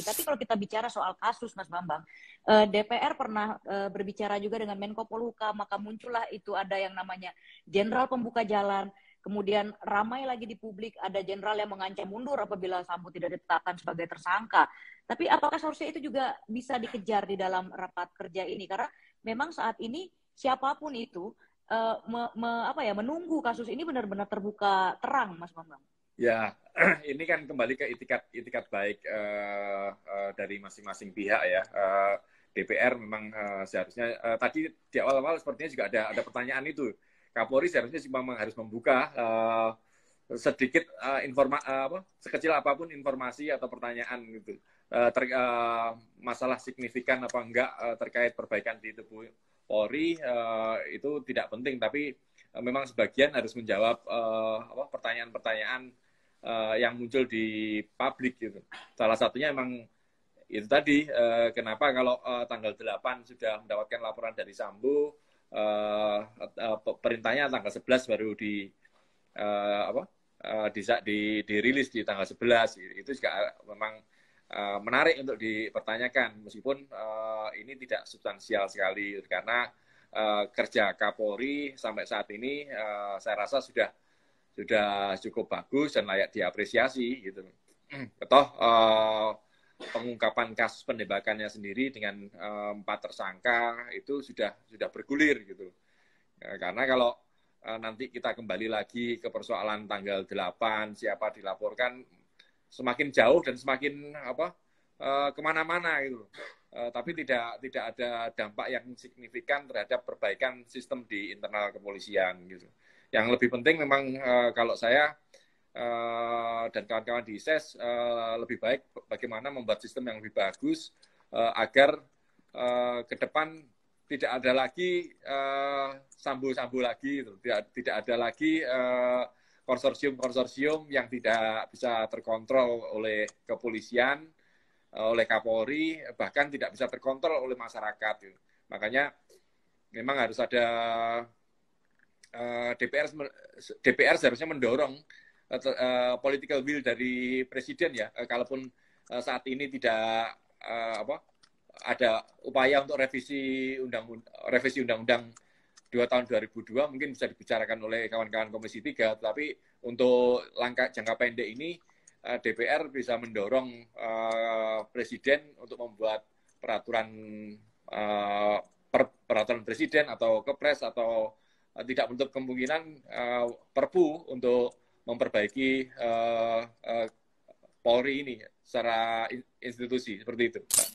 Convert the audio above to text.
Tapi kalau kita bicara soal kasus Mas Bambang, eh, DPR pernah eh, berbicara juga dengan Menko Poluka maka muncullah itu ada yang namanya jenderal pembuka jalan, kemudian ramai lagi di publik ada jenderal yang mengancam mundur apabila Sambo tidak ditetapkan sebagai tersangka. Tapi apakah seharusnya itu juga bisa dikejar di dalam rapat kerja ini? Karena memang saat ini siapapun itu eh, me, me, apa ya menunggu kasus ini benar-benar terbuka terang, Mas Bambang. Ya, ini kan kembali ke itikat itikat baik uh, uh, dari masing-masing pihak ya. Uh, eh, DPR memang uh, seharusnya uh, tadi di awal-awal sepertinya juga ada ada pertanyaan itu. Kapolri seharusnya memang harus membuka uh, sedikit uh, informa uh, apa sekecil apapun informasi atau pertanyaan gitu. Uh, uh, masalah signifikan apa enggak uh, terkait perbaikan di tubuh Polri uh, itu tidak penting tapi uh, memang sebagian harus menjawab uh, pertanyaan-pertanyaan uh, yang muncul di publik gitu. Salah satunya emang itu tadi uh, kenapa kalau uh, tanggal 8 sudah mendapatkan laporan dari Sambo uh, uh, perintahnya tanggal 11 baru di uh, apa uh, di, di dirilis di tanggal 11 itu juga memang menarik untuk dipertanyakan meskipun uh, ini tidak substansial sekali karena uh, kerja Kapolri sampai saat ini uh, saya rasa sudah sudah cukup bagus dan layak diapresiasi gitu. Toh uh, pengungkapan kasus penembakannya sendiri dengan empat eh, empat tersangka itu sudah sudah bergulir gitu. Ya, karena kalau uh, nanti kita kembali lagi ke persoalan tanggal 8 siapa dilaporkan semakin jauh dan semakin apa kemana-mana gitu. Tapi tidak tidak ada dampak yang signifikan terhadap perbaikan sistem di internal kepolisian gitu yang lebih penting memang uh, kalau saya uh, dan kawan-kawan di ISES uh, e eh, lebih baik bagaimana membuat sistem yang lebih bagus uh, agar uh, ke depan tidak ada lagi sambu-sambu uh, lagi, gitu. tidak tidak ada lagi konsorsium-konsorsium yang tidak bisa terkontrol oleh kepolisian, oleh Kapolri, bahkan tidak bisa terkontrol oleh masyarakat. Gitu. Makanya memang harus ada Eh, DPR DPR seharusnya mendorong uh, political will dari presiden ya, uh, kalaupun uh, saat ini tidak uh, apa ada upaya untuk revisi undang revisi undang-undang dua tahun 2002 mungkin bisa dibicarakan oleh kawan-kawan Komisi 3, tapi untuk langkah jangka pendek ini DPR bisa mendorong uh, presiden untuk membuat peraturan uh, per, peraturan presiden atau kepres atau Eh, tidak menutup kemungkinan uh, Perpu untuk memperbaiki uh, uh, Polri ini secara institusi seperti itu.